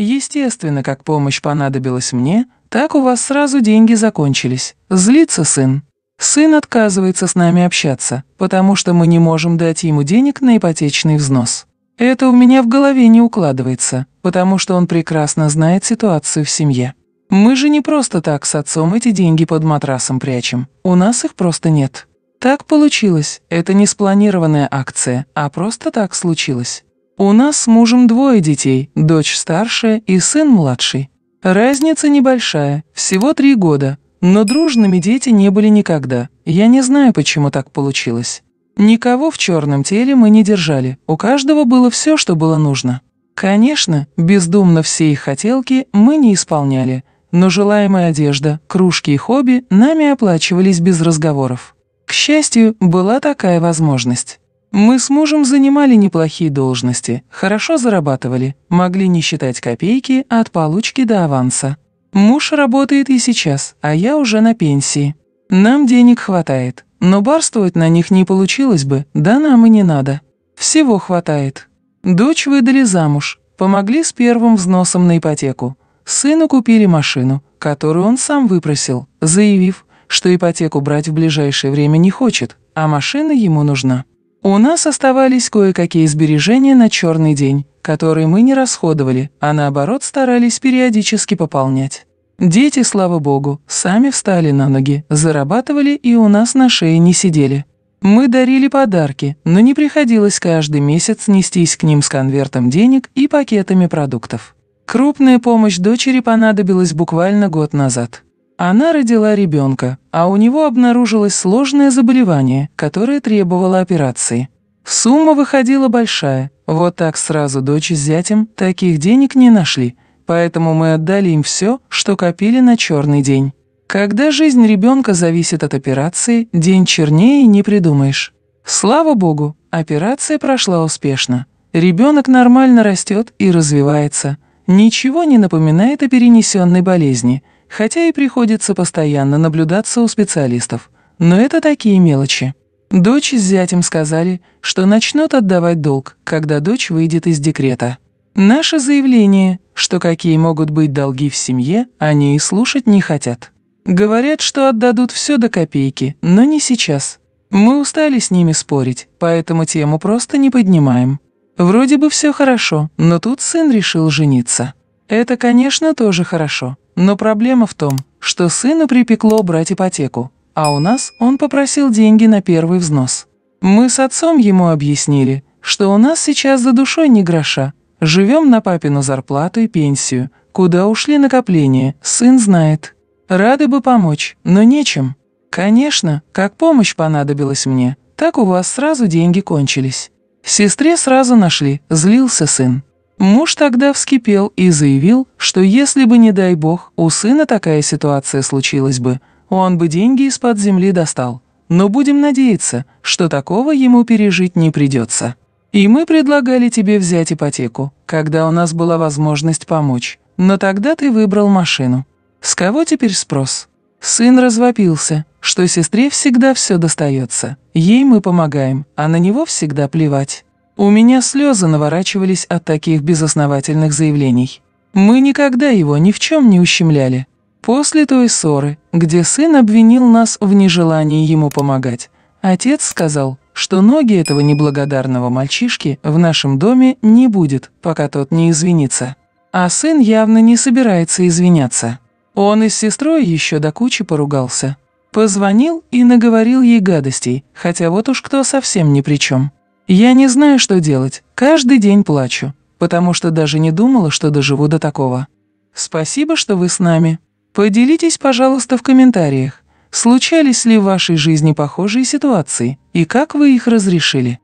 Естественно, как помощь понадобилась мне, так у вас сразу деньги закончились. Злится сын. Сын отказывается с нами общаться, потому что мы не можем дать ему денег на ипотечный взнос. Это у меня в голове не укладывается, потому что он прекрасно знает ситуацию в семье. Мы же не просто так с отцом эти деньги под матрасом прячем. У нас их просто нет. Так получилось. Это не спланированная акция, а просто так случилось. У нас с мужем двое детей, дочь старшая и сын младший. Разница небольшая, всего три года, но дружными дети не были никогда. Я не знаю, почему так получилось. Никого в черном теле мы не держали, у каждого было все, что было нужно. Конечно, бездумно все их хотелки мы не исполняли, но желаемая одежда, кружки и хобби нами оплачивались без разговоров. К счастью, была такая возможность. Мы с мужем занимали неплохие должности, хорошо зарабатывали, могли не считать копейки от получки до аванса. Муж работает и сейчас, а я уже на пенсии. Нам денег хватает, но барствовать на них не получилось бы, да нам и не надо. Всего хватает. Дочь выдали замуж, помогли с первым взносом на ипотеку. Сыну купили машину, которую он сам выпросил, заявив, что ипотеку брать в ближайшее время не хочет, а машина ему нужна. У нас оставались кое-какие сбережения на черный день, которые мы не расходовали, а наоборот старались периодически пополнять. Дети, слава богу, сами встали на ноги, зарабатывали и у нас на шее не сидели. Мы дарили подарки, но не приходилось каждый месяц нестись к ним с конвертом денег и пакетами продуктов. Крупная помощь дочери понадобилась буквально год назад. Она родила ребенка, а у него обнаружилось сложное заболевание, которое требовало операции. Сумма выходила большая. Вот так сразу дочь с зятем таких денег не нашли, поэтому мы отдали им все, что копили на черный день. Когда жизнь ребенка зависит от операции, день чернее не придумаешь. Слава богу, операция прошла успешно. Ребенок нормально растет и развивается. Ничего не напоминает о перенесенной болезни – хотя и приходится постоянно наблюдаться у специалистов. Но это такие мелочи. Дочь с зятем сказали, что начнут отдавать долг, когда дочь выйдет из декрета. Наше заявление, что какие могут быть долги в семье, они и слушать не хотят. Говорят, что отдадут все до копейки, но не сейчас. Мы устали с ними спорить, поэтому тему просто не поднимаем. Вроде бы все хорошо, но тут сын решил жениться. Это, конечно, тоже хорошо, но проблема в том, что сыну припекло брать ипотеку, а у нас он попросил деньги на первый взнос. Мы с отцом ему объяснили, что у нас сейчас за душой не гроша, живем на папину зарплату и пенсию, куда ушли накопления, сын знает. Рады бы помочь, но нечем. Конечно, как помощь понадобилась мне, так у вас сразу деньги кончились. Сестре сразу нашли, злился сын. Муж тогда вскипел и заявил, что если бы, не дай бог, у сына такая ситуация случилась бы, он бы деньги из-под земли достал. Но будем надеяться, что такого ему пережить не придется. И мы предлагали тебе взять ипотеку, когда у нас была возможность помочь. Но тогда ты выбрал машину. С кого теперь спрос? Сын развопился, что сестре всегда все достается. Ей мы помогаем, а на него всегда плевать. У меня слезы наворачивались от таких безосновательных заявлений. Мы никогда его ни в чем не ущемляли. После той ссоры, где сын обвинил нас в нежелании ему помогать, отец сказал, что ноги этого неблагодарного мальчишки в нашем доме не будет, пока тот не извинится. А сын явно не собирается извиняться. Он и с сестрой еще до кучи поругался. Позвонил и наговорил ей гадостей, хотя вот уж кто совсем ни при чем. Я не знаю, что делать. Каждый день плачу, потому что даже не думала, что доживу до такого. Спасибо, что вы с нами. Поделитесь, пожалуйста, в комментариях, случались ли в вашей жизни похожие ситуации и как вы их разрешили.